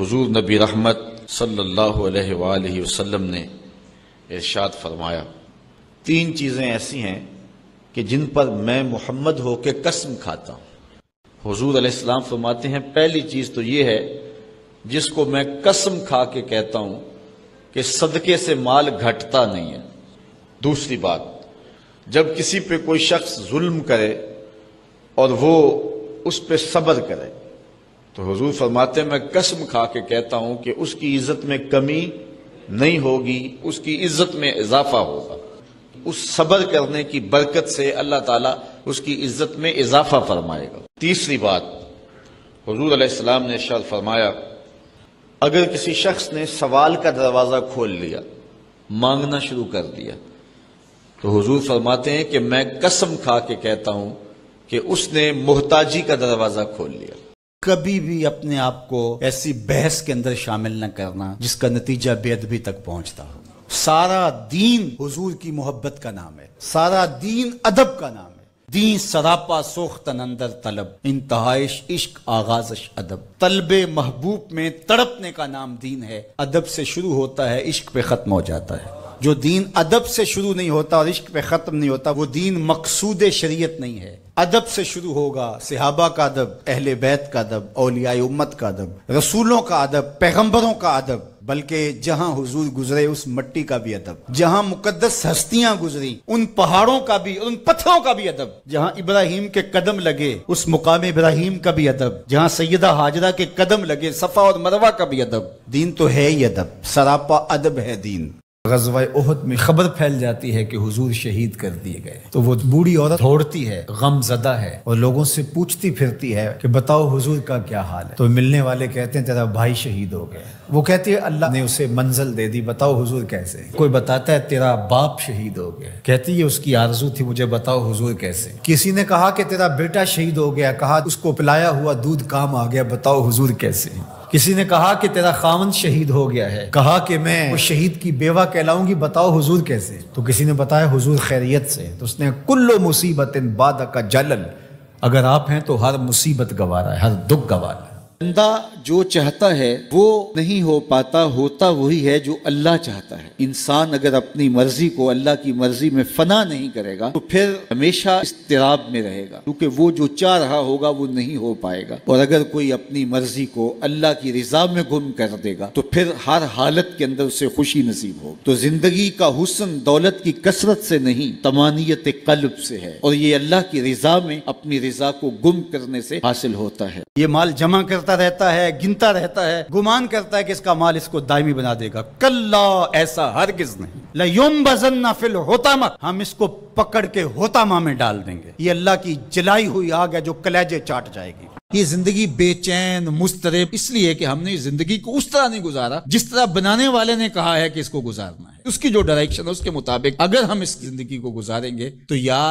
हजूर नबी रहमत सल्लाम ने इर्शाद फरमाया तीन चीज़ें ऐसी हैं कि जिन पर मैं मोहम्मद होके कसम खाता हूँ हजूर अल्लाम फरमाते हैं पहली चीज़ तो ये है जिसको मैं कसम खा के कहता हूँ कि सदके से माल घटता नहीं है दूसरी बात जब किसी पे कोई शख्स जुल्म करे और वो उस पर सब्र करे तो हजूर फरमाते मैं कसम खा के कहता हूं कि उसकी इज्जत में कमी नहीं होगी उसकी इज्जत में इजाफा होगा उस सब्र करने की बरकत से अल्लाह ताला उसकी इज्जत में इजाफा फरमाएगा तीसरी बात हजूर अलैहिस्सलाम ने शर फरमाया अगर किसी शख्स ने सवाल का दरवाज़ा खोल लिया मांगना शुरू कर दिया तो हजूर फरमाते हैं कि मैं कसम खा के कहता हूं कि उसने मोहताजी का दरवाज़ा खोल लिया कभी भी अपने आप को ऐसी बहस के अंदर शामिल न करना जिसका नतीजा बेदबी तक पहुंचता हो सारा दीन हुजूर की मोहब्बत का नाम है सारा दीन अदब का नाम है दीन सरापा सोख्तन अंदर तलब इंतहाइश इश्क आगाजश अदब तलब महबूब में तड़पने का नाम दीन है अदब से शुरू होता है इश्क पे खत्म हो जाता है जो दीन अदब से शुरू नहीं होता और इश्क पे ख़त्म नहीं होता वो दीन मकसूद शरीयत नहीं है अदब से शुरू होगा सिहाबा का अदब अहल बैत का अदब अलिया उम्मत का अदब रसूलों का अदब पैगम्बरों का अदब बल्कि जहां हुजूर गुजरे उस मट्टी का भी अदब जहां मुकद्दस हस्तियां गुजरी उन पहाड़ों का भी उन पत्थरों का भी अदब जहां इब्राहिम के कदम लगे उस मुकाम इब्राहिम का भी अदब जहां सैदा हाजरा के कदम लगे सफा और मरवा का भी अदब दीन तो है ही अदब सरापा अदब है दीन गजवा ओहद में खबर फैल जाती है कि हुजूर शहीद कर दिए गए तो वो बूढ़ी औरत दौड़ती है गम जदा है और लोगों से पूछती फिरती है कि बताओ हुजूर का क्या हाल है तो मिलने वाले कहते हैं तेरा भाई शहीद हो गया वो कहती है अल्लाह ने उसे मंजिल दे दी बताओ हुजूर कैसे कोई बताता है तेरा बाप शहीद हो गया कहती है उसकी आरजू थी मुझे बताओ हुजूर कैसे किसी ने कहा कि तेरा बेटा शहीद हो गया कहा उसको पिलाया हुआ दूध काम आ गया बताओ हुजूर कैसे किसी ने कहा कि तेरा खामन शहीद हो गया है कहा कि मैं उस शहीद की बेवा कहलाऊंगी बताओ हुजूर कैसे तो किसी ने बताया हुजूर खैरियत से तो उसने कुल्लो मुसीबत इन बाद का जलल अगर आप हैं तो हर मुसीबत गवारा है हर दुख गवारा है बंदा जो चाहता है वो नहीं हो पाता होता वही है जो अल्लाह चाहता है इंसान अगर अपनी मर्जी को अल्लाह की मर्जी में फना नहीं करेगा तो फिर हमेशा इस्तराब में रहेगा क्योंकि वो जो चाह रहा होगा वो नहीं हो पाएगा और अगर कोई अपनी मर्जी को अल्लाह की रिजा में गुम कर देगा तो फिर हर हालत के अंदर उसे खुशी नसीब हो तो जिंदगी का हुसन दौलत की कसरत से नहीं तमानियत कल्ब से है और ये अल्लाह की रिजा में अपनी रिजा को गुम करने से हासिल होता है ये माल जमा करता रहता है गिनता रहता है गुमान करता है कि इसका माल इसको दायमी बना देगा कल्ला ऐसा किस नहीं लयुम न फिल होतामा हम इसको पकड़ के मा में डाल देंगे ये अल्लाह की जलाई हुई आग है जो कलेजे चाट जाएगी ये जिंदगी बेचैन मुस्तरब इसलिए कि हमने जिंदगी को उस तरह नहीं गुजारा जिस तरह बनाने वाले ने कहा है कि इसको गुजारना है उसकी जो डायरेक्शन है उसके मुताबिक अगर हम इस जिंदगी को गुजारेंगे तो या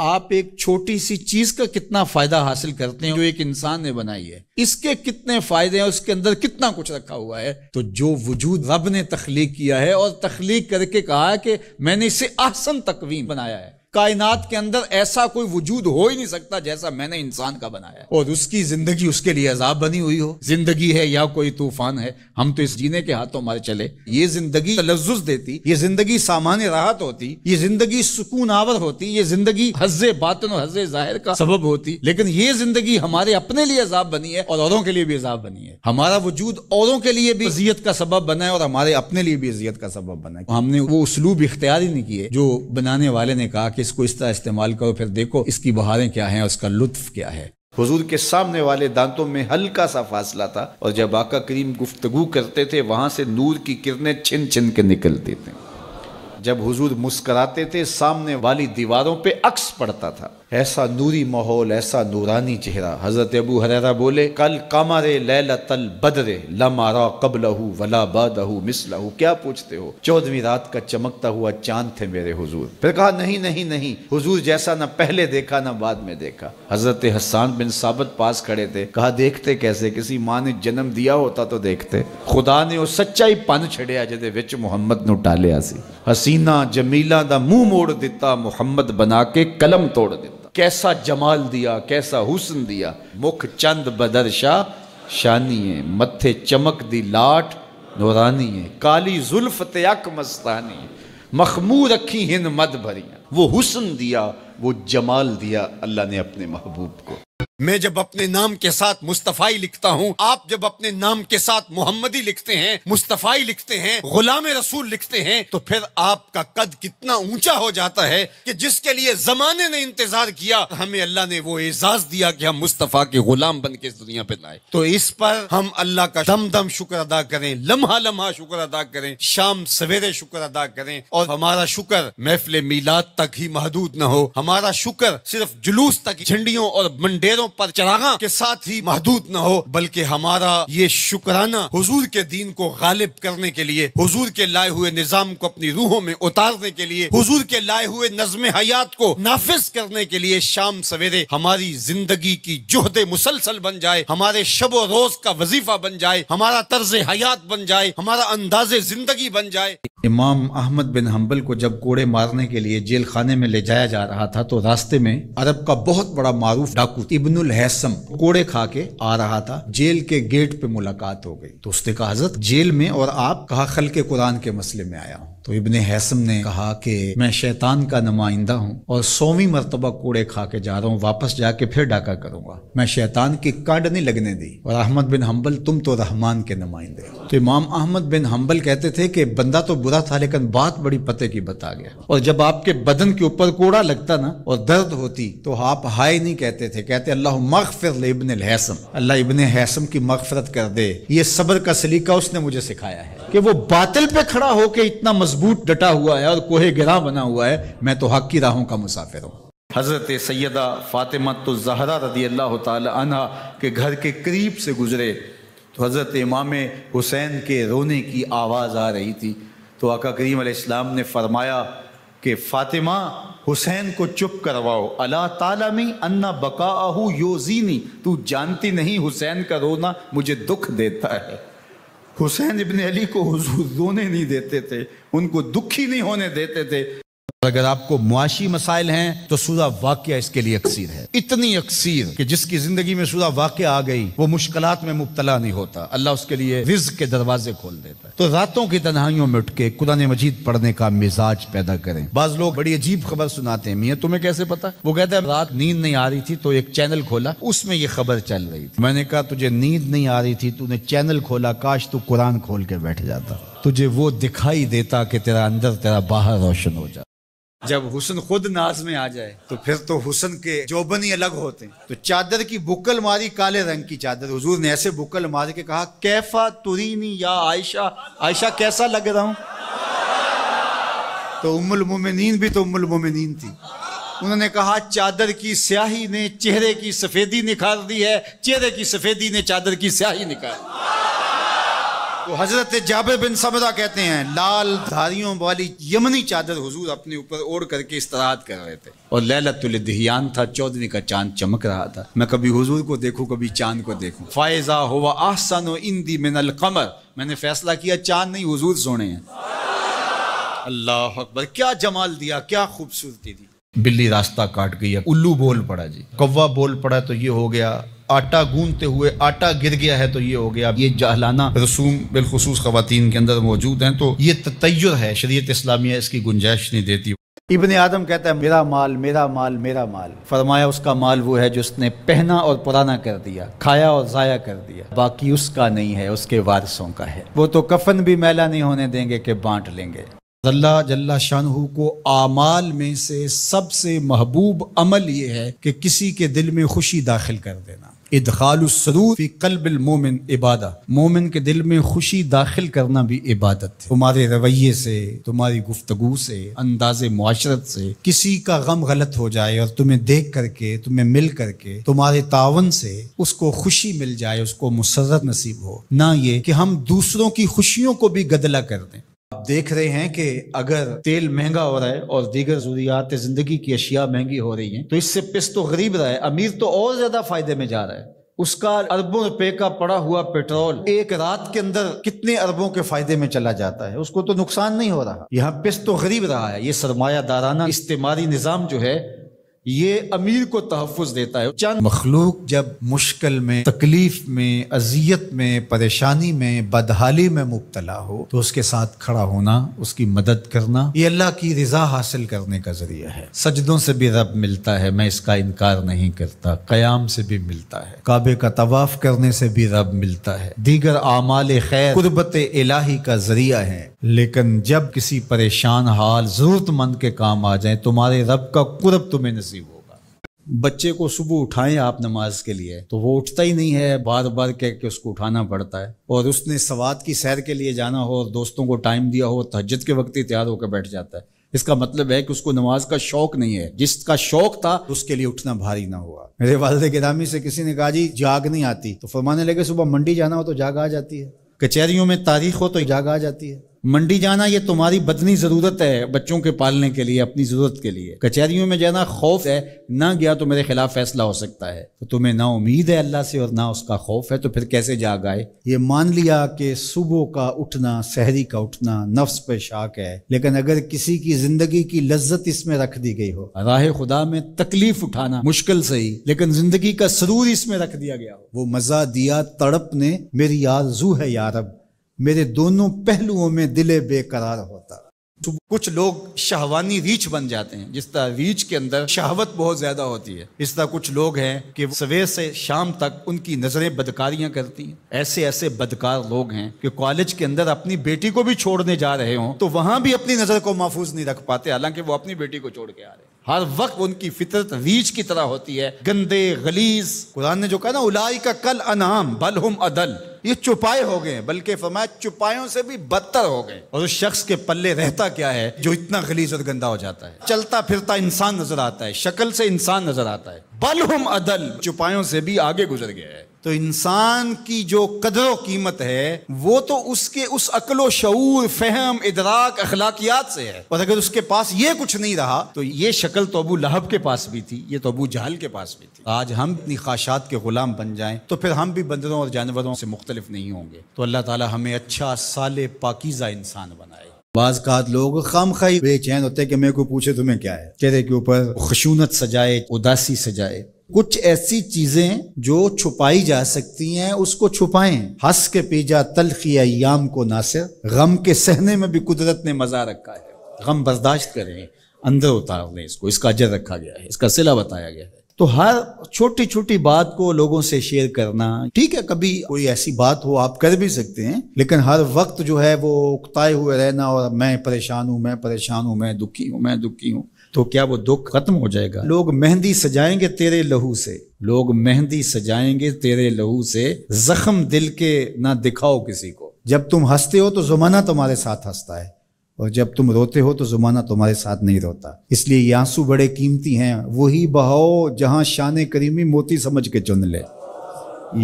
आप एक छोटी सी चीज का कितना फायदा हासिल करते हैं जो एक इंसान ने बनाई है इसके कितने फायदे हैं उसके अंदर कितना कुछ रखा हुआ है तो जो वजूद रब ने तख्लीक किया है और तख्लीक करके कहा है कि मैंने इसे आसन तकवीम बनाया है कायनात के अंदर ऐसा कोई वजूद हो ही नहीं सकता जैसा मैंने इंसान का बनाया और उसकी जिंदगी उसके लिए अजाब बनी हुई हो जिंदगी है या कोई तूफान है हम तो इस जीने के हाथों मारे चले ये जिंदगी तलजुस देती ये जिंदगी सामान्य राहत होती ये जिंदगी सुकून आवर होती ये जिंदगी हजे बातन और हजे जाहिर का सबब होती लेकिन ये जिंदगी हमारे अपने लिए अजाब बनी है और औरों के लिए भी अजाब बनी है हमारा वजूद औरों के लिए भी अजियत का सबब बना है और हमारे अपने लिए भी अजियत का सबब बना है हमने वो उसलूब इख्तियार ही नहीं किए जो बनाने वाले ने कहा कि इसको इस तरह इस्तेमाल करो फिर देखो इसकी बहारें क्या हैं और इसका लुत्फ क्या है हुजूर के सामने वाले दांतों में हल्का सा फासला था और जब आका करीम गुफ्तगु करते थे वहां से नूर की किरणें छिन छिन के निकलती थी जब हुजूर मुस्कराते थे सामने वाली दीवारों पे अक्स पड़ता था ऐसा नूरी माहौल ऐसा नूरानी चेहरा हज़रत अबू हरेरा बोले कल कमर लैलतल बदरे लमारा कबलहू वला बदहू मिसलहू क्या पूछते हो चौदहवीं रात का चमकता हुआ चांद थे मेरे हुजूर फिर कहा नहीं नहीं नहीं हुजूर जैसा ना पहले देखा ना बाद में देखा हज़रत हसान बिन साबत पास खड़े थे कहा देखते कैसे किसी माँ ने जन्म दिया होता तो देखते खुदा ने वो सच्चाई पन छड़िया जिदे विच मुहम्मद न टालिया सी हसीना जमीला का मुंह मोड़ दिता मुहम्मद बना के कलम तोड़ दिता कैसा जमाल दिया कैसा हुसन दिया मुख चंद बदरशा शानी है मथे चमक दी लाट नौरानी है काली जुल्फ तक मस्तानी मखमू रखी हिंद मद भरियाँ वो हुसन दिया वो जमाल दिया अल्लाह ने अपने महबूब को मैं जब अपने नाम के साथ मुस्तफ़ाई लिखता हूँ आप जब अपने नाम के साथ मोहम्मदी लिखते हैं मुस्तफ़ाई लिखते हैं गुलाम रसूल लिखते हैं तो फिर आपका कद कितना ऊंचा हो जाता है कि जिसके लिए जमाने ने इंतजार किया हमें अल्लाह ने वो एजाज दिया कि हम मुस्तफ़ा के गुलाम बन के इस दुनिया पे लाए तो इस पर हम अल्लाह का दम दम शुक्र अदा करें लम्हा लम्हा शुक्र अदा करें शाम सवेरे शुक्र अदा करें और हमारा शुक्र महफिल मीलाद तक ही महदूद न हो हमारा शुक्र सिर्फ जुलूस तक झंडियों और मंडेरों चीजों पर चढ़ागा के साथ ही महदूद न हो बल्कि हमारा ये शुक्राना हुजूर के दीन को गालिब करने के लिए हुजूर के लाए हुए निज़ाम को अपनी रूहों में उतारने के लिए हुजूर के लाए हुए नज्म हयात को नाफिज करने के लिए शाम सवेरे हमारी जिंदगी की जोहद मुसलसल बन जाए हमारे शब रोज का वजीफा बन जाए हमारा तर्ज हयात बन जाए हमारा अंदाज जिंदगी बन जाए इमाम अहमद बिन हम्बल को जब कोड़े मारने के लिए जेल खाने में ले जाया जा रहा था तो रास्ते में अरब का बहुत बड़ा मारूफ डाकू इबन हैसम कोड़े खा के आ रहा था जेल के गेट पे मुलाकात हो गई तो उसने कहा हजरत जेल में और आप कहा खल के कुरान के मसले में आया हूँ तो इबन हैसम ने कहा कि मैं शैतान का नुमाइंदा हूँ और सौवीं मरतबा कोड़े खा के जा रहा हूँ वापस जाके फिर डाका करूंगा मैं शैतान की कांड नहीं लगने दी और अहमद बिन हम्बल तुम तो रहमान के नुमाइंदे तो इमाम अहमद बिन हम्बल कहते थे कि बंदा तो बुरा कमरा था लेकिन बात बड़ी पते की बता गया और जब आपके बदन के ऊपर कोड़ा लगता ना और दर्द होती तो आप हाय नहीं कहते थे कहते अल्लाह मगफिर इबन हैसम अल्लाह इबन हैसम की मगफरत कर दे ये सब्र का सलीका उसने मुझे सिखाया है कि वो बातिल पे खड़ा होकर इतना मजबूत डटा हुआ है और कोहे गिरा बना हुआ है मैं तो हक की राहों का मुसाफिर हूँ हज़रत सैदा तो जहरा रदी अल्लाह तह के घर के करीब से गुजरे तो हज़रत इमाम हुसैन के रोने की आवाज़ आ रही थी तो आका करीम इस्लाम ने फरमाया कि फ़ातिमा हुसैन को चुप करवाओ अला ताला में अन्ना बका आहू योजीनी तू जानती नहीं हुसैन का रोना मुझे दुख देता है हुसैन इबन अली को हुजूर रोने नहीं देते थे उनको दुखी नहीं होने देते थे अगर आपको मुआशी मसाइल हैं तो सूदा वाक्य इसके लिए अक्सर है इतनी अक्सर कि जिसकी जिंदगी में सूदा वाक्य आ गई वो मुश्किल में मुबतला नहीं होता अल्लाह उसके लिए रिज के दरवाजे खोल देता है तो रातों की तनहाइयों में उठ के कुरान मजीद पढ़ने का मिजाज पैदा करें बाज लोग बड़ी अजीब खबर सुनाते हैं मियाँ तुम्हें कैसे पता वो कहते हैं रात नींद नहीं आ रही थी तो एक चैनल खोला उसमें यह खबर चल रही थी मैंने कहा तुझे नींद नहीं आ रही थी तूने चैनल खोला काश तू कुरान खोल के बैठ जाता तुझे वो दिखाई देता कि तेरा अंदर तेरा बाहर रोशन हो जाता जब हुसन खुद नाज में आ जाए तो फिर तो हुसन के जोबन ही अलग होते हैं तो चादर की बुकल मारी काले रंग की चादर हुजूर ने ऐसे बुकल मार के कहा कैफा तुरीनी या आयशा आयशा कैसा लग रहा हूं तो उमुल मुमिन भी तो उमुल मुमिन थी उन्होंने कहा चादर की स्याही ने चेहरे की सफेदी निखार दी है चेहरे की सफेदी ने चादर की स्याही निखार दी तो हजरत जाबिर बिन समदा कहते हैं लाल धारियों वाली यमनी चादर हजूर अपने ऊपर ओढ़ करके इस्तराहत कर रहे थे और लैलतुलदहियान था चौधरी का चांद चमक रहा था मैं कभी हुजूर को देखूं कभी चांद को देखूं फायजा हुआ आहसन इंदी मिनल कमर मैंने फैसला किया चांद नहीं हुजूर सोने हैं अल्लाह अकबर क्या जमाल दिया क्या खूबसूरती दी बिल्ली रास्ता काट गई है उल्लू बोल पड़ा जी कौवा बोल पड़ा तो ये हो गया आटा गूंदते हुए आटा गिर गया है तो ये हो गया ये जहलाना रसूम बिलखसूस खातन के अंदर मौजूद हैं तो ये तैयार है शरीत इस्लामिया इसकी गुंजाइश नहीं देती इबन आदम कहता है मेरा माल मेरा माल मेरा माल फरमाया उसका माल वो है जो उसने पहना और पुराना कर दिया खाया और ज़ाया कर दिया बाकी उसका नहीं है उसके वारसों का है वो तो कफन भी मैला नहीं होने देंगे कि बांट लेंगे अल्लाह जल्ला शाहू को आमाल में से सबसे महबूब अमल ये है कि किसी के दिल में खुशी दाखिल कर देना इदखालसरूर कल्बिल मोमिन इबादा मोमिन के दिल में खुशी दाखिल करना भी इबादत है तुम्हारे रवैये से तुम्हारी गुफ्तगु से अंदाज माशरत से किसी का गम गलत हो जाए और तुम्हें देख करके तुम्हें मिल करके तुम्हारे तावन से उसको खुशी मिल जाए उसको मुसरत नसीब हो ना ये कि हम दूसरों की खुशियों को भी गदला कर दें आप देख रहे हैं कि अगर तेल महंगा हो रहा है और दीगर जरूरियात जिंदगी की अशिया महंगी हो रही हैं तो इससे पिस तो गरीब रहा है अमीर तो और ज्यादा फायदे में जा रहा है उसका अरबों रुपए का पड़ा हुआ पेट्रोल एक रात के अंदर कितने अरबों के फायदे में चला जाता है उसको तो नुकसान नहीं हो रहा यहाँ पिस तो गरीब रहा है ये सरमायादाराना इस्तेमारी निज़ाम जो है ये अमीर को तहफ़ देता है चंद मखलूक जब मुश्किल में तकलीफ में अजियत में परेशानी में बदहाली में मुबतला हो तो उसके साथ खड़ा होना उसकी मदद करना ये अल्लाह की रजा हासिल करने का जरिया है सजदों से भी रब मिलता है मैं इसका इनकार नहीं करता कयाम से भी मिलता है काबे का तवाफ करने से भी रब मिलता है दीगर आमाल खैर कुर्बत इलाही का जरिया है लेकिन जब किसी परेशान हाल जरूरतमंद के काम आ जाए तुम्हारे रब का कुरब तुम्हें नसीब बच्चे को सुबह उठाएं आप नमाज के लिए तो वो उठता ही नहीं है बार बार कह के उसको उठाना पड़ता है और उसने सवाद की सैर के लिए जाना हो और दोस्तों को टाइम दिया हो तहजद के वक्त ही तैयार होकर बैठ जाता है इसका मतलब है कि उसको नमाज का शौक नहीं है जिसका शौक था उसके लिए उठना भारी ना हुआ मेरे वालदे गिरामी से किसी ने कहा जी जाग नहीं आती तो फरमाने लगे सुबह मंडी जाना हो तो जाग आ जाती है कचहरियों में तारीख हो तो जाग आ जाती है मंडी जाना ये तुम्हारी बदनी ज़रूरत है बच्चों के पालने के लिए अपनी ज़रूरत के लिए कचहरियों में जाना खौफ है ना गया तो मेरे खिलाफ फैसला हो सकता है तो तुम्हें ना उम्मीद है अल्लाह से और ना उसका खौफ है तो फिर कैसे जाग आए ये मान लिया कि सुबह का उठना शहरी का उठना नफ्स पे शाक है लेकिन अगर किसी की जिंदगी की लज्जत इसमें रख दी गई हो राह खुदा में तकलीफ उठाना मुश्किल से ही लेकिन जिंदगी का सरूर इसमें रख दिया गया हो वो मजा दिया तड़प ने मेरी आरजू है यारब मेरे दोनों पहलुओं में दिले बेकरार होता तो कुछ लोग शाहवानी रीच बन जाते हैं जिस तरह रीच के अंदर शहावत बहुत ज्यादा होती है इस तरह कुछ लोग हैं कि सवेर से शाम तक उनकी नजरें बदकारियां करती हैं ऐसे ऐसे बदकार लोग हैं कि कॉलेज के अंदर अपनी बेटी को भी छोड़ने जा रहे हों तो वहां भी अपनी नजर को महफूज नहीं रख पाते हालांकि वो अपनी बेटी को छोड़ के आ रहे हैं हर वक्त उनकी फितरत रीच की तरह होती है गंदे गलीज कुरान ने जो कहा ना उलाई का कल अनाम बल हम अदल ये चुपाए हो गए बल्कि फरमाया चुपायों से भी बदतर हो गए और उस शख्स के पल्ले रहता क्या है जो इतना गलीज और गंदा हो जाता है चलता फिरता इंसान नजर आता है शक्ल से इंसान नजर आता है बल हम अदल चुपायों से भी आगे गुजर गया है तो इंसान की जो कदर कीमत है वो तो उसके उस अकलो शूर फहम इदराक अखलाकियात से है और अगर उसके पास ये कुछ नहीं रहा तो ये शक्ल तो अबू लहब के पास भी थी ये तो अबू जहल के पास भी थी आज हम अपनी ख्वाशात के गुलाम बन जाएं तो फिर हम भी बंदरों और जानवरों से मुख्तलिफ नहीं होंगे तो अल्लाह ताला हमें अच्छा साले पाकिज़ा इंसान बना बाज़ात लोग खाम खाई बेचैन होते कि मेरे को पूछे तुम्हें क्या है चेहरे के ऊपर खशूनत सजाए उदासी सजाए कुछ ऐसी चीजें जो छुपाई जा सकती हैं उसको छुपाएं हंस के पीजा तलखी याम को नासिर गम के सहने में भी कुदरत ने मजा रखा है गम बर्दाश्त करें अंदर उतार दें इसको इसका अजर रखा गया है इसका सिला बताया गया है तो हर छोटी छोटी बात को लोगों से शेयर करना ठीक है कभी कोई ऐसी बात हो आप कर भी सकते हैं लेकिन हर वक्त जो है वो उकताए हुए रहना और मैं परेशान हूँ मैं परेशान हूँ मैं दुखी हूँ मैं दुखी हूँ तो क्या वो दुख खत्म हो जाएगा लोग मेहंदी सजाएंगे तेरे लहू से लोग मेहंदी सजाएंगे तेरे लहू से जख्म दिल के ना दिखाओ किसी को जब तुम हंसते हो तो जमाना तुम्हारे साथ हंसता है और जब तुम रोते हो तो जुमाना तुम्हारे साथ नहीं रोता इसलिए ये आंसू बड़े कीमती हैं वही बहाओ जहाँ शान करीमी मोती समझ के चुन ले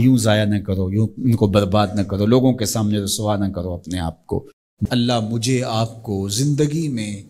यूं ज़ाया ना करो यूं इनको बर्बाद ना करो लोगों के सामने रसवा ना करो अपने आप को अल्लाह मुझे आपको ज़िंदगी में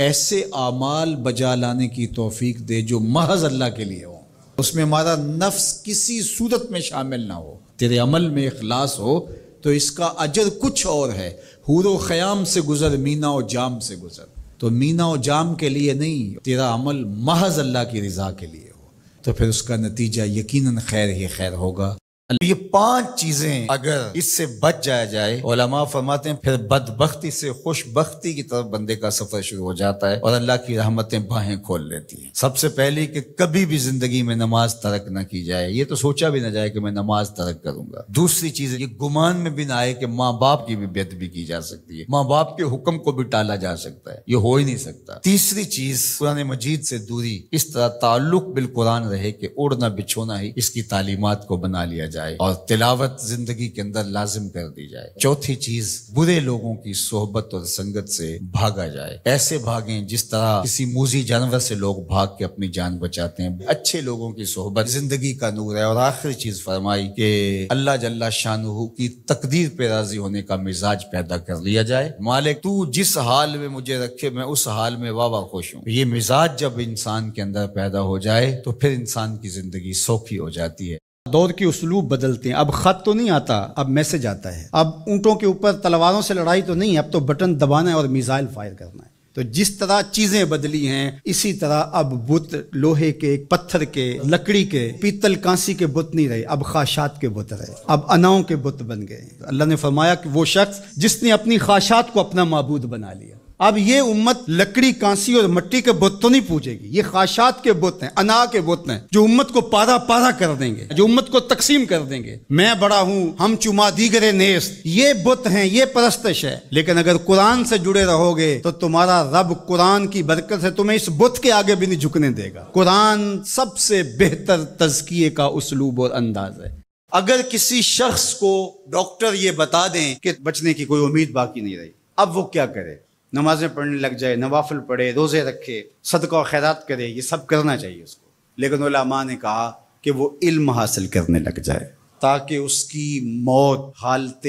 ऐसे आमाल बजा लाने की तोफीक दे जो महज अल्लाह के लिए हो उसमें हमारा नफ्स किसी सूरत में शामिल ना हो तेरे अमल में अखलास हो तो इसका अजर कुछ और है हूर ख़याम से गुज़र मीना और जाम से गुज़र तो मीना और जाम के लिए नहीं तेरा अमल महज अल्लाह की रज़ा के लिए हो तो फिर उसका नतीजा यकीनन खैर ही खैर होगा तो ये पांच चीजें अगर इससे बच जाया जाए ओलमा फरमाते हैं फिर बदबख्ती से खुशबख्ती की तरफ बंदे का सफर शुरू हो जाता है और अल्लाह की रहमतें बाहें खोल लेती हैं सबसे पहले कि कभी भी जिंदगी में नमाज तरक न की जाए ये तो सोचा भी ना जाए कि मैं नमाज तरक करूंगा दूसरी चीज ये गुमान में भी ना आए कि माँ बाप की भी बेदबी की जा सकती है माँ बाप के हुक्म को भी टाला जा सकता है ये हो ही नहीं सकता तीसरी चीज कुरान मजीद से दूरी इस तरह ताल्लुक बिल कुरान रहे कि उड़ना बिछोना ही इसकी तालीमत को बना लिया जाए जाए और तिलावत जिंदगी के अंदर लाजिम कर दी जाए चौथी चीज बुरे लोगों की सोहबत और संगत से भागा जाए ऐसे भागे जिस तरह किसी मूजी जानवर से लोग भाग के अपनी जान बचाते हैं अच्छे लोगों की सोहबत जिंदगी का नूर है और आखिरी चीज फरमाई के अल्लाह जल्ला शाह की तकदीर पे राजी होने का मिजाज पैदा कर लिया जाए मालिक तू जिस हाल में मुझे रखे मैं उस हाल में वाह वाह खुश हूँ ये मिजाज जब इंसान के अंदर पैदा हो जाए तो फिर इंसान की जिंदगी सौखी हो जाती है दौर के उसलूब बदलते हैं अब खत तो नहीं आता अब मैसेज आता है अब ऊँटों के ऊपर तलवारों से लड़ाई तो नहीं अब तो बटन दबाना है और मिसाइल फायर करना है तो जिस तरह चीजें बदली हैं इसी तरह अब बुत लोहे के पत्थर के लकड़ी के पीतल कांसी के बुत नहीं रहे अब ख्वाशात के बुत रहे अब अनाओं के बुत बन गए अल्लाह ने फरमाया कि वो शख्स जिसने अपनी ख्वाशात को अपना मबूद बना लिया अब ये उम्मत लकड़ी कांसी और मट्टी के बुत तो नहीं पूजेगी ये खाशात के बुत हैं अना के बुत हैं जो उम्मत को पारा पारा कर देंगे जो उम्मत को तकसीम कर देंगे मैं बड़ा हूँ हम चुमा दीगरे नेस्त ये बुत हैं ये परस्तश है लेकिन अगर कुरान से जुड़े रहोगे तो तुम्हारा रब कुरान की बरकत है तुम्हें इस बुत के आगे भी नहीं झुकने देगा कुरान सबसे बेहतर तजकिए का उसलूब और अंदाज है अगर किसी शख्स को डॉक्टर ये बता दें कि बचने की कोई उम्मीद बाकी नहीं रही अब वो क्या करे नमाजें पढ़ने लग जाए नवाफुल पढ़े रोज़े रखे सदक और खैरात करे ये सब करना चाहिए उसको लेकिन उलामा ने कहा कि वो इल्म हासिल करने लग जाए ताकि उसकी मौत हालत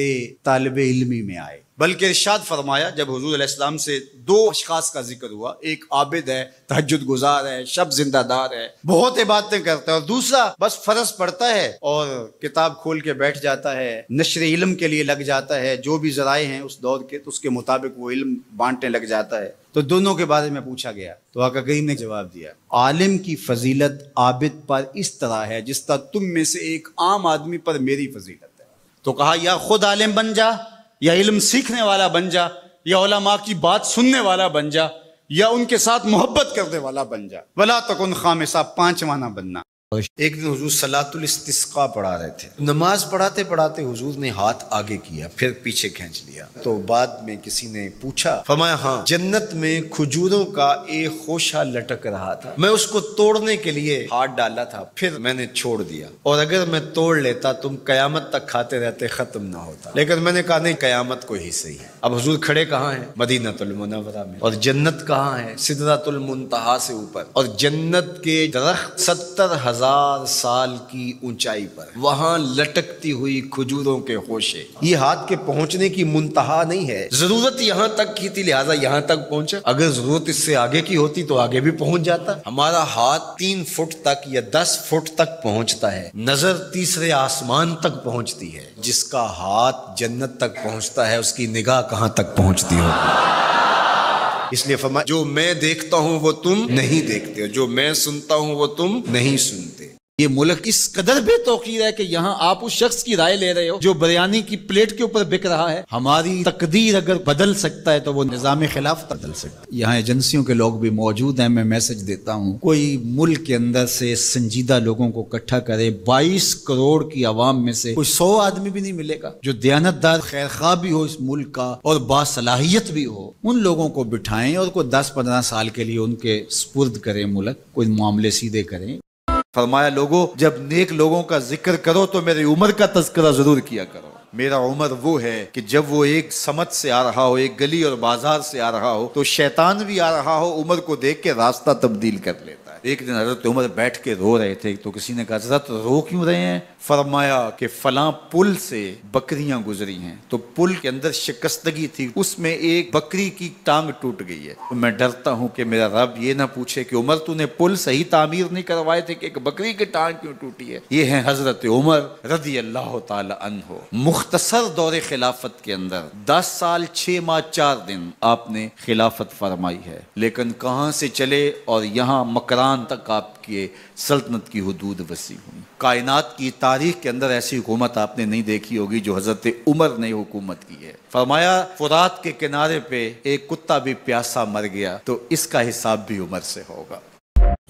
तालब इलमी में आए बल्कि इर्शाद फरमाया जब हजूर आसमाम से दो अशास का जिक्र हुआ एक आबिद है तहजद गुजार है शब जिंदादार है बहुत इबादतें करता है और दूसरा बस फर्ज पड़ता है और किताब खोल के बैठ जाता है नशर इलम के लिए लग जाता है जो भी जराए हैं उस दौर के तो उसके मुताबिक वो इल्म बांटने लग जाता है तो दोनों के बारे में पूछा गया तो आका करीम ने जवाब दिया आलिम की फजीलत आबिद पर इस तरह है जिस तरह तुम में से एक आम आदमी पर मेरी फजीलत है तो कहा या खुद आलिम बन जा या इल्म सीखने वाला बन जा या ओलमा की बात सुनने वाला बन जा या उनके साथ मोहब्बत करने वाला बन जा वला तकुन खामिसा पांचवाना बनना और एक दिन हजूर सलातुल पढ़ा रहे थे नमाज पढ़ाते पढ़ाते हजूर ने हाथ आगे किया फिर पीछे खींच लिया तो बाद में किसी ने पूछा फमाया हाँ जन्नत में खजूरों का एक खोशा लटक रहा था मैं उसको तोड़ने के लिए हाथ डाला था फिर मैंने छोड़ दिया और अगर मैं तोड़ लेता तुम कयामत तक खाते रहते खत्म ना होता लेकिन मैंने कहा नहीं कयामत को ही सही है अब हजूर खड़े कहाँ है मदीनातुलमनवरा में और जन्नत कहाँ है सिदरातुलमतहा से ऊपर और जन्नत के दरख्त सत्तर हजार हजार साल की ऊंचाई पर वहाँ लटकती हुई खजूरों के होशे ये हाथ के पहुँचने की मुंतहा नहीं है जरूरत यहाँ तक की थी लिहाजा यहाँ तक पहुंचा अगर जरूरत इससे आगे की होती तो आगे भी पहुँच जाता हमारा हाथ तीन फुट तक या दस फुट तक पहुँचता है नजर तीसरे आसमान तक पहुँचती है जिसका हाथ जन्नत तक पहुँचता है उसकी निगाह कहाँ तक पहुँचती हो इसलिए फरमा जो मैं देखता हूँ वो तुम नहीं देखते हो जो मैं सुनता हूँ वो तुम नहीं सुनते ये मुल्क इस कदर बेतौकीर है कि यहाँ आप उस शख्स की राय ले रहे हो जो बिरयानी की प्लेट के ऊपर बिक रहा है हमारी तकदीर अगर बदल सकता है तो वो निज़ाम खिलाफ बदल सकता है यहाँ एजेंसियों के लोग भी मौजूद हैं मैं मैसेज देता हूँ कोई मुल्क के अंदर से संजीदा लोगों को इकट्ठा करे बाईस करोड़ की आवाम में से कोई सौ आदमी भी नहीं मिलेगा जो दयानतदार खैर भी हो इस मुल्क का और बासलाहियत भी हो उन लोगों को बिठाएं और कोई दस पंद्रह साल के लिए उनके स्पुर्द करें मुल्क कोई मामले सीधे करें फरमाया लोगों जब नेक लोगों का जिक्र करो तो मेरी उम्र का तस्करा जरूर किया करो मेरा उम्र वो है कि जब वो एक समझ से आ रहा हो एक गली और बाजार से आ रहा हो तो शैतान भी आ रहा हो उमर को देख के रास्ता तब्दील कर लेता है एक दिन हजरत उमर बैठ के रो रहे थे तो किसी ने कहा हजरत रो क्यों रहे हैं फरमाया कि फला पुल से बकरियां गुजरी हैं तो पुल के अंदर शिकस्तगी थी उसमें एक बकरी की टांग टूट गई है तो मैं डरता हूं कि मेरा रब ये ना पूछे कि उमर तूने पुल सही तामीर नहीं करवाए थे कि एक बकरी की टांग क्यों टूटी है ये है हजरत उमर रदी अल्लाह तन हो मुख मुख्तसर दौरे खिलाफत के अंदर दस साल छः माह चार दिन आपने खिलाफत फरमाई है लेकिन कहाँ से चले और यहाँ मकरान तक आपके सल्तनत की हदूद वसी हुई कायनात की तारीख के अंदर ऐसी हुकूमत आपने नहीं देखी होगी जो हज़रत उमर ने हुकूमत की है फरमाया फुरात के किनारे पे एक कुत्ता भी प्यासा मर गया तो इसका हिसाब भी उमर से होगा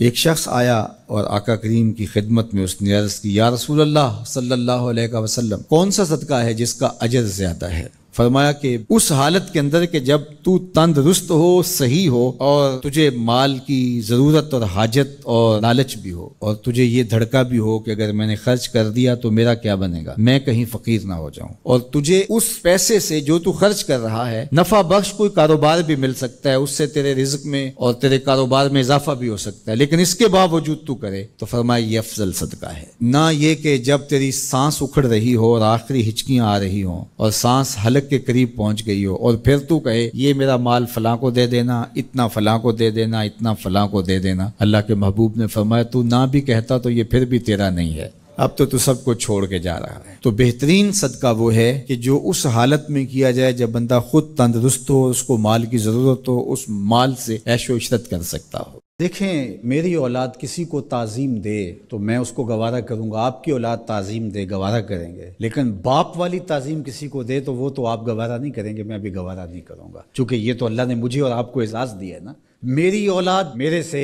एक शख्स आया और आका करीम की खिदमत में उसने अर्ज की या रसूल अल्लाह सल्लल्लाहु अलैहि वसल्लम कौन सा सदका है जिसका अजर ज़्यादा है फरमाया कि उस हालत के अंदर के जब तू तंदरुस्त हो सही हो और तुझे माल की ज़रूरत और हाजत और लालच भी हो और तुझे ये धड़का भी हो कि अगर मैंने खर्च कर दिया तो मेरा क्या बनेगा मैं कहीं फकीर ना हो जाऊं और तुझे उस पैसे से जो तू खर्च कर रहा है नफा बख्श कोई कारोबार भी मिल सकता है उससे तेरे रिज्क में और तेरे कारोबार में इजाफा भी हो सकता है लेकिन इसके बावजूद तू करे तो फरमाया ये अफजल सदका है ना ये कि जब तेरी सांस उखड़ रही हो और आखिरी हिचकियां आ रही हो और सांस हलक दशक के करीब पहुंच गई हो और फिर तू कहे ये मेरा माल फलां को दे देना इतना फलां को दे देना इतना फलां को दे देना अल्लाह के महबूब ने फरमाया तू ना भी कहता तो ये फिर भी तेरा नहीं है अब तो तू सबको छोड़ के जा रहा है तो बेहतरीन सदका वो है कि जो उस हालत में किया जाए जब बंदा खुद तंदरुस्त हो उसको माल की ज़रूरत हो उस माल से ऐशो इशरत कर सकता हो देखें मेरी औलाद किसी को ताज़ीम दे तो मैं उसको गवारा करूंगा आपकी औलाद ताज़ीम दे गवारा करेंगे लेकिन बाप वाली ताज़ीम किसी को दे तो वो तो आप गवारा नहीं करेंगे मैं भी गवारा नहीं करूंगा क्योंकि ये तो अल्लाह ने मुझे और आपको एजाज़ दिया है ना मेरी औलाद मेरे से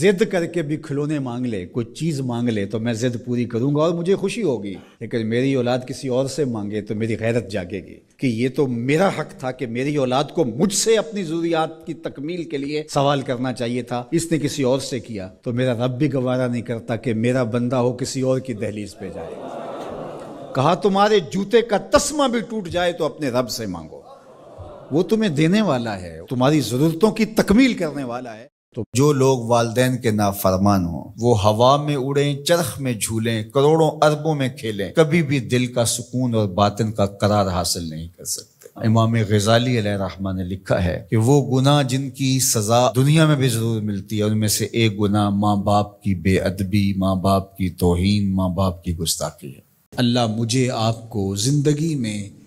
जिद करके भी खिलौने मांग ले कोई चीज़ मांग ले तो मैं जिद पूरी करूंगा और मुझे खुशी होगी लेकिन मेरी औलाद किसी और से मांगे तो मेरी गैरत जागेगी कि ये तो मेरा हक था कि मेरी औलाद को मुझसे अपनी जरूरियात की तकमील के लिए सवाल करना चाहिए था इसने किसी और से किया तो मेरा रब भी गवारा नहीं करता कि मेरा बंदा हो किसी और की दहलीज पे जाए कहा तुम्हारे जूते का तस्मा भी टूट जाए तो अपने रब से मांगो वो तुम्हें देने वाला है तुम्हारी ज़रूरतों की तकमील करने वाला है तो जो लोग वाले के नाफरमान हों वो हवा में उड़ें चरख में झूलें करोड़ों अरबों में खेलें कभी भी दिल का सुकून और बातन का करार हासिल नहीं कर सकते इमाम गजाली रहा ने लिखा है कि वो गुना जिनकी सजा दुनिया में भी जरूर मिलती है उनमें से एक गुना माँ बाप की बेअदबी माँ बाप की तोहन माँ बाप की गुस्ताखी है अल्लाह मुझे आपको ज़िंदगी में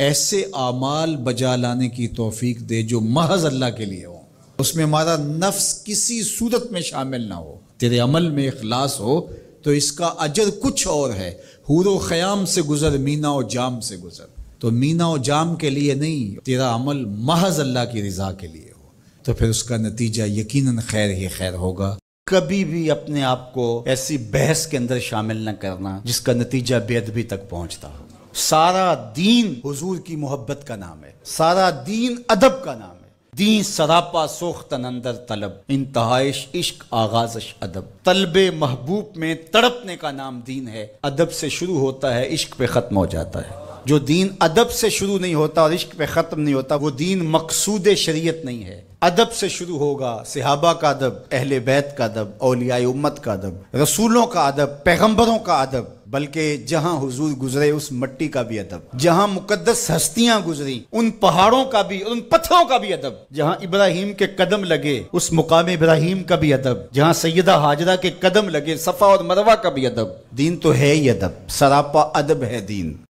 ऐसे आमाल बजा लाने की तोफीक दे जो महज अल्लाह के लिए हो उसमें हमारा नफ्स किसी सूरत में शामिल ना हो तेरे अमल में अखलास हो तो इसका अजर कुछ और है हूर ख़याम से गुज़र मीना और जाम से गुज़र तो मीना और जाम के लिए नहीं तेरा अमल महज अल्लाह की रज़ा के लिए हो तो फिर उसका नतीजा यकीनन खैर ही खैर होगा कभी भी अपने आप को ऐसी बहस के अंदर शामिल न करना जिसका नतीजा बेदबी तक पहुंचता हो सारा दीन हुजूर की मोहब्बत का नाम है सारा दीन अदब का नाम है दीन सरापा सोख्तन अंदर तलब इंतहाइश इश्क आगाजश अदब तलब महबूब में तड़पने का नाम दीन है अदब से शुरू होता है इश्क पे ख़त्म हो जाता है जो दीन अदब से शुरू नहीं होता और इश्क पे ख़त्म नहीं होता वो दीन मकसूद शरीयत नहीं है अदब से शुरू होगा सिहाबा का अदब अहल बैत का अदब अलियाई उम्मत का अदब रसूलों का अदब पैगम्बरों का अदब बल्कि जहां हुजूर गुजरे उस मट्टी का भी अदब जहां मुकदस हस्तियां गुजरी उन पहाड़ों का भी उन पत्थरों का भी अदब जहां इब्राहिम के कदम लगे उस मुकाम इब्राहिम का भी अदब जहां सैदा हाजरा के कदम लगे सफा और मरवा का भी अदब दीन तो है ही अदब सरापा अदब है दीन